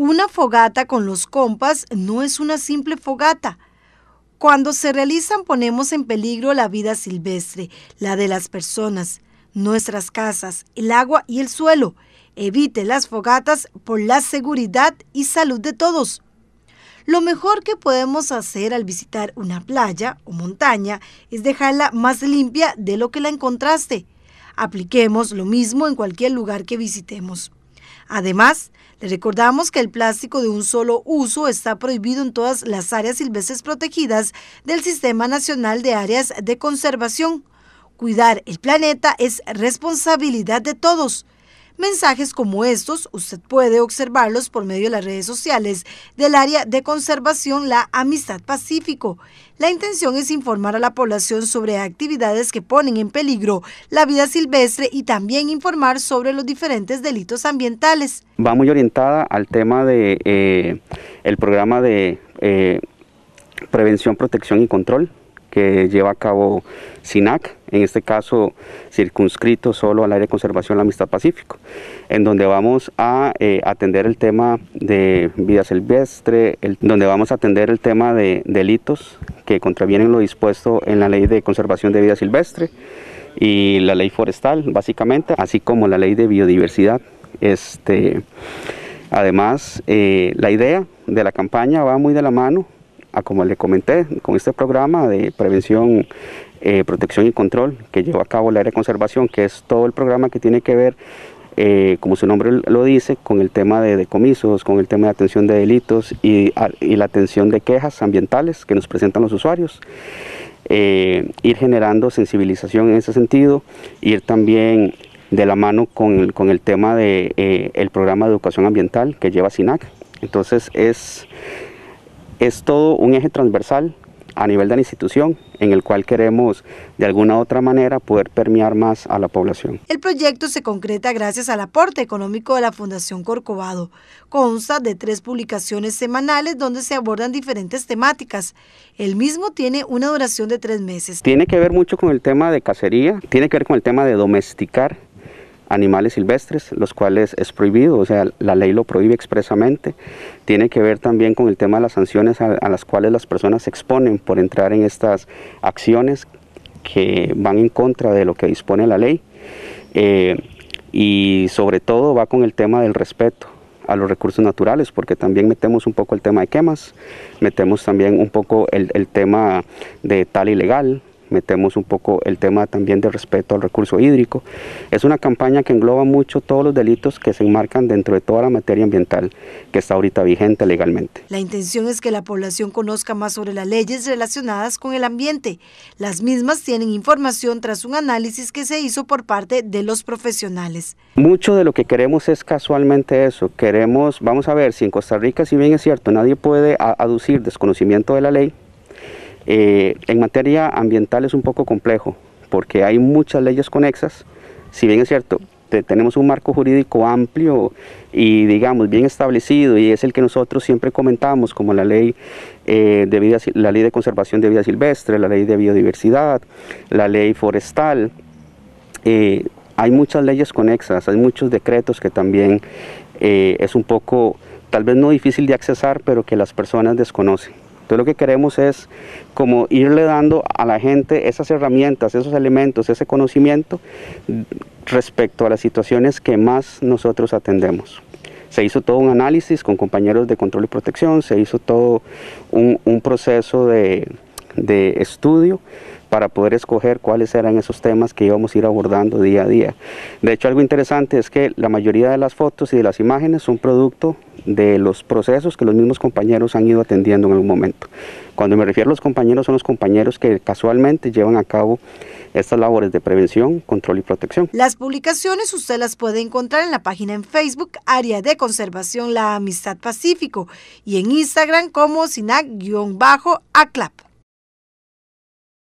Una fogata con los compas no es una simple fogata. Cuando se realizan ponemos en peligro la vida silvestre, la de las personas, nuestras casas, el agua y el suelo. Evite las fogatas por la seguridad y salud de todos. Lo mejor que podemos hacer al visitar una playa o montaña es dejarla más limpia de lo que la encontraste. Apliquemos lo mismo en cualquier lugar que visitemos. Además, le recordamos que el plástico de un solo uso está prohibido en todas las áreas silvestres protegidas del Sistema Nacional de Áreas de Conservación. Cuidar el planeta es responsabilidad de todos. Mensajes como estos usted puede observarlos por medio de las redes sociales del área de conservación La Amistad Pacífico. La intención es informar a la población sobre actividades que ponen en peligro la vida silvestre y también informar sobre los diferentes delitos ambientales. Va muy orientada al tema de eh, el programa de eh, prevención, protección y control que lleva a cabo SINAC, en este caso circunscrito solo al área de conservación de la amistad pacífico, en donde vamos a eh, atender el tema de vida silvestre, donde vamos a atender el tema de delitos que contravienen lo dispuesto en la ley de conservación de vida silvestre y la ley forestal, básicamente, así como la ley de biodiversidad. Este, además, eh, la idea de la campaña va muy de la mano a como le comenté, con este programa de prevención, eh, protección y control que lleva a cabo la área de conservación, que es todo el programa que tiene que ver, eh, como su nombre lo dice, con el tema de decomisos, con el tema de atención de delitos y, la atención de quejas ambientales que nos presentan los usuarios. Eh, ir generando sensibilización en ese sentido, ir también de la mano con el, con el tema del de, el programa de educación ambiental que lleva SINAC. Entonces es es todo un eje transversal a nivel de la institución en el cual queremos de alguna u otra manera poder permear más a la población. El proyecto se concreta gracias al aporte económico de la Fundación Corcovado. Consta de tres publicaciones semanales donde se abordan diferentes temáticas. El mismo tiene una duración de tres meses. Tiene que ver mucho con el tema de cacería, tiene que ver con el tema de domesticar animales silvestres, los cuales es prohibido, o sea, la ley lo prohíbe expresamente. Tiene que ver también con el tema de las sanciones a, las cuales las personas se exponen por entrar en estas acciones que van en contra de lo que dispone la ley. Eh, y sobre todo va con el tema del respeto a los recursos naturales, porque también metemos un poco el tema de quemas, metemos también un poco el, el tema de tal ilegal, metemos un poco el tema también de respeto al recurso hídrico. Es una campaña que engloba mucho todos los delitos que se enmarcan dentro de toda la materia ambiental que está ahorita vigente legalmente. La intención es que la población conozca más sobre las leyes relacionadas con el ambiente. Las mismas tienen información tras un análisis que se hizo por parte de los profesionales. Mucho de lo que queremos es casualmente eso. Queremos, vamos a ver, si en Costa Rica, si bien es cierto, nadie puede aducir desconocimiento de la ley, eh, en materia ambiental es un poco complejo porque hay muchas leyes conexas, si bien es cierto, tenemos un marco jurídico amplio y digamos bien establecido y es el que nosotros siempre comentamos como la ley, eh, de la ley de conservación de vida silvestre, la ley de biodiversidad, la ley forestal. Eh, hay muchas leyes conexas, hay muchos decretos que también es un poco, tal vez no difícil de accesar, pero que las personas desconocen. Entonces lo que queremos es como irle dando a la gente esas herramientas, esos elementos, ese conocimiento respecto a las situaciones que más nosotros atendemos. Se hizo todo un análisis con compañeros de control y protección, se hizo todo un, un proceso de, de estudio para poder escoger cuáles eran esos temas que íbamos a ir abordando día a día. De hecho, algo interesante es que la mayoría de las fotos y de las imágenes son producto de los procesos que los mismos compañeros han ido atendiendo en algún momento. Cuando me refiero a los compañeros, son los compañeros que casualmente llevan a cabo estas labores de prevención, control y protección. Las publicaciones usted las puede encontrar en la página en Facebook, Área de Conservación La Amistad Pacífico, y en Instagram como SINAC-ACLAP.